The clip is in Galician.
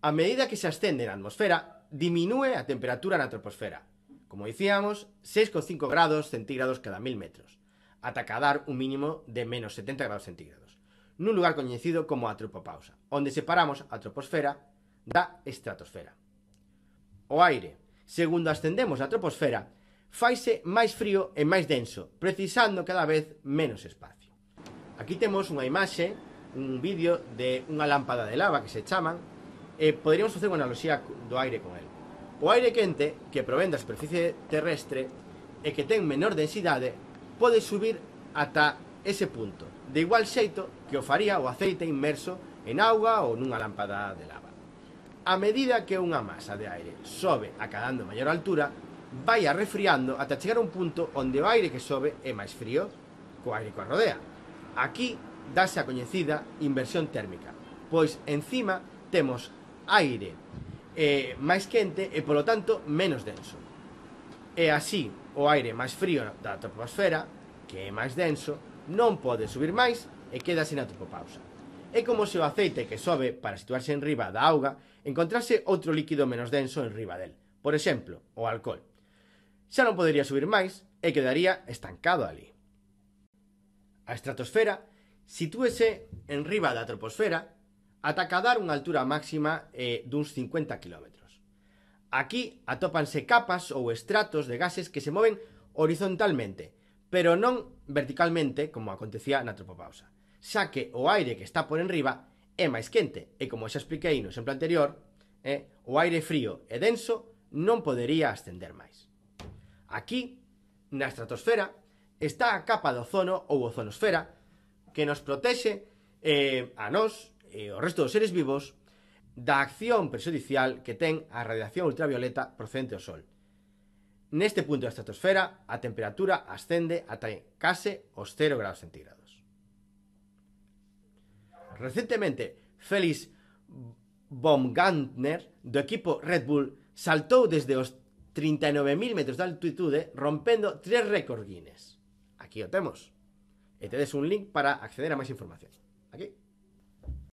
a medida que se ascende na atmosfera, diminúe a temperatura na troposfera. Como dicíamos, 6,5 grados centígrados cada 1000 metros, ata cadar un mínimo de menos 70 grados centígrados, nun lugar coñecido como a tropopausa, onde separamos a troposfera da estratosfera. O aire, segundo ascendemos a troposfera, faise máis frío e máis denso, precisando cada vez menos espacio. Aquí temos unha imaxe, un vídeo de unha lámpada de lava que se chaman, eh, poderíamos facer unha analogía do aire con el. O aire quente, que provén da superficie terrestre e que ten menor densidade, pode subir ata ese punto, de igual xeito que o faría o aceite inmerso en auga ou nunha lámpada de lava. A medida que unha masa de aire sobe acadando maior altura, vai arrefriando ata chegar a un punto onde o aire que sobe é máis frío co aire que rodea. Aquí dáse a coñecida inversión térmica, pois encima temos aire eh, máis quente e, polo tanto, menos denso. E así, o aire máis frío da troposfera, que é máis denso, non pode subir máis e quedase a tropopausa. É como se o aceite que sobe para situarse en riba da auga encontrase outro líquido menos denso en riba del, por exemplo, o alcohol. Xa non podería subir máis e quedaría estancado ali. A estratosfera sitúese en riba da troposfera ata cadar unha altura máxima eh, duns 50 km. Aquí atópanse capas ou estratos de gases que se moven horizontalmente, pero non verticalmente como acontecía na tropopausa, xa que o aire que está por enriba é máis quente, e como xa expliquei no exemplo anterior, eh, o aire frío e denso non podería ascender máis. Aquí, na estratosfera, está a capa do ozono ou ozonosfera que nos protexe eh, a nós e eh, o resto dos seres vivos da acción prexudicial que ten a radiación ultravioleta procedente do Sol. Neste punto da estratosfera, a temperatura ascende ata case os 0 grados centígrados. Recentemente, Félix Baumgartner, do equipo Red Bull, saltou desde os 39.000 metros de altitude rompendo tres récords Guinness. Aquí o temos. E tedes un link para acceder a máis información. Aquí.